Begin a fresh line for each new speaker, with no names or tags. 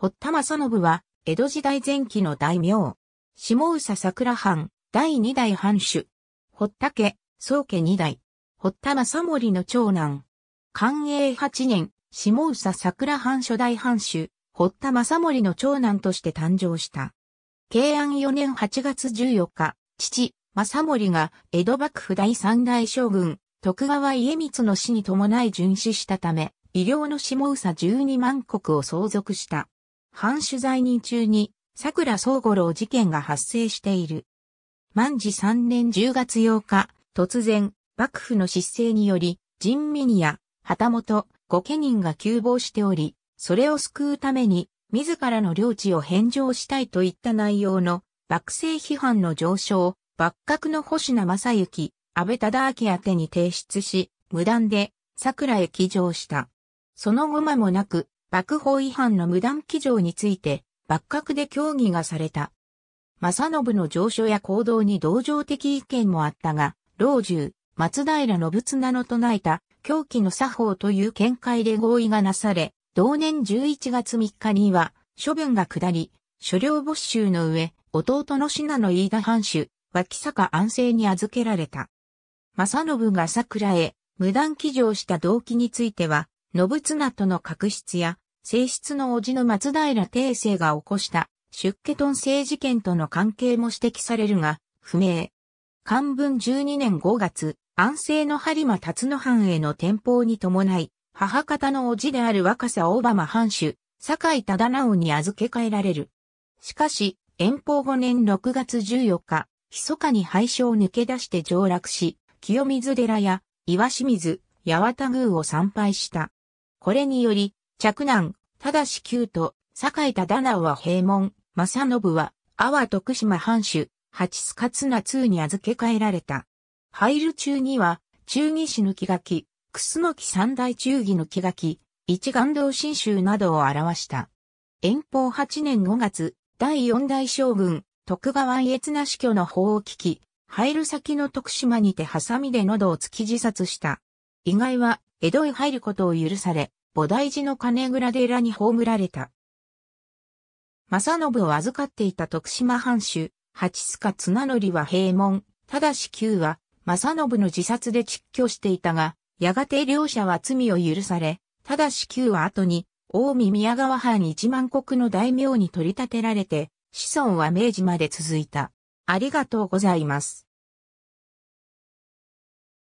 堀田正信は、江戸時代前期の大名。下宇佐桜藩、第二代藩主。堀田家、宗家二代。堀田正森の長男。寛永八年、下宇佐桜藩初代藩主、堀田正森の長男として誕生した。慶安四年八月十四日、父、正森が江戸幕府第三代将軍、徳川家光の死に伴い殉死したため、医療の下宇佐十二万国を相続した。反取在人中に、桜総五郎事件が発生している。万事三年10月8日、突然、幕府の失勢により、人民や、旗本、御家人が急亡しており、それを救うために、自らの領地を返上したいといった内容の、幕政批判の上昇、幕閣の星名正幸、安倍忠明宛に提出し、無断で、桜へ起上した。その後間もなく、幕法違反の無断記乗について、幕閣で協議がされた。正信の上書や行動に同情的意見もあったが、老中、松平信綱の唱えた、狂気の作法という見解で合意がなされ、同年11月3日には、処分が下り、所領没収の上、弟の信濃飯田藩主、脇坂安政に預けられた。正信が桜へ、無断起乗した動機については、信綱の確執や、正室の叔父の松平定生が起こした出家遁政事件との関係も指摘されるが、不明。漢文12年5月、安政の針間辰野藩への転法に伴い、母方の叔父である若狭大浜藩主、坂井忠直に預け替えられる。しかし、遠方5年6月14日、密かに廃所を抜け出して上洛し、清水寺や岩清水、八幡宮を参拝した。これにより、嫡男、だし九と、坂井忠直は平門、正信は、阿波徳島藩主、八須勝那通に預け替えられた。入る中には、中義士の木垣、楠木三大中義の木垣、一願道新州などを表した。遠方8年5月、第四代将軍、徳川家綱死去の法を聞き、入る先の徳島にてハサミで喉を突き自殺した。意外は、江戸へ入ることを許され、菩提寺の金蔵寺に葬られた。正信を預かっていた徳島藩主、八須賀綱則は平門、ただし旧は、正信の自殺で蟄居していたが、やがて両者は罪を許され、ただし旧は後に、近江宮川藩一万国の大名に取り立てられて、子孫は明治まで続いた。ありがとうございます。